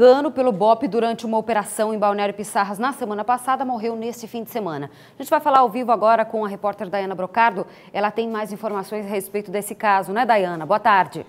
Engano pelo BOP durante uma operação em Balneário Pissarras na semana passada morreu neste fim de semana. A gente vai falar ao vivo agora com a repórter Dayana Brocardo. Ela tem mais informações a respeito desse caso, né, Dayana? Boa tarde.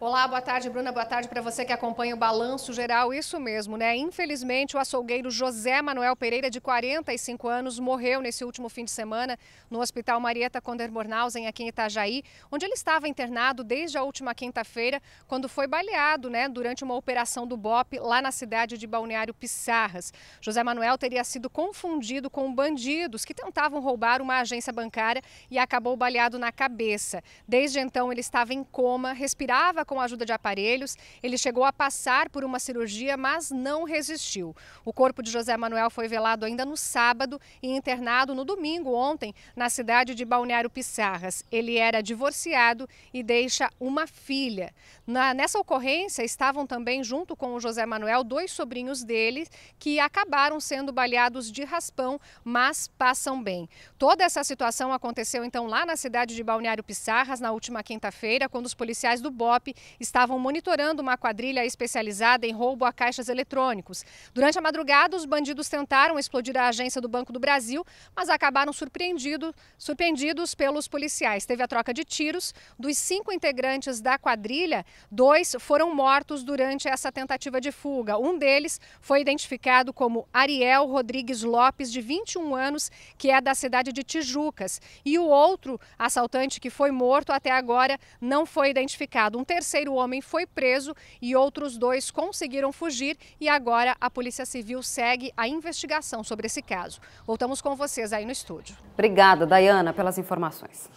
Olá, boa tarde, Bruna. Boa tarde para você que acompanha o Balanço Geral. Isso mesmo, né? Infelizmente, o açougueiro José Manuel Pereira, de 45 anos, morreu nesse último fim de semana no Hospital Marieta Conderbornhausen, aqui em Itajaí, onde ele estava internado desde a última quinta-feira, quando foi baleado, né, durante uma operação do BOP lá na cidade de Balneário Pissarras. José Manuel teria sido confundido com bandidos que tentavam roubar uma agência bancária e acabou baleado na cabeça. Desde então, ele estava em coma, respirava com a ajuda de aparelhos. Ele chegou a passar por uma cirurgia, mas não resistiu. O corpo de José Manuel foi velado ainda no sábado e internado no domingo, ontem, na cidade de Balneário Pissarras. Ele era divorciado e deixa uma filha. Na, nessa ocorrência estavam também, junto com o José Manuel, dois sobrinhos dele que acabaram sendo baleados de raspão, mas passam bem. Toda essa situação aconteceu então lá na cidade de Balneário Pissarras na última quinta-feira, quando os policiais do BOP estavam monitorando uma quadrilha especializada em roubo a caixas eletrônicos. Durante a madrugada, os bandidos tentaram explodir a agência do Banco do Brasil, mas acabaram surpreendido, surpreendidos pelos policiais. Teve a troca de tiros. Dos cinco integrantes da quadrilha, dois foram mortos durante essa tentativa de fuga. Um deles foi identificado como Ariel Rodrigues Lopes, de 21 anos, que é da cidade de Tijucas. E o outro assaltante que foi morto até agora não foi identificado. Um terceiro terceiro homem foi preso e outros dois conseguiram fugir. E agora a Polícia Civil segue a investigação sobre esse caso. Voltamos com vocês aí no estúdio. Obrigada, Dayana, pelas informações.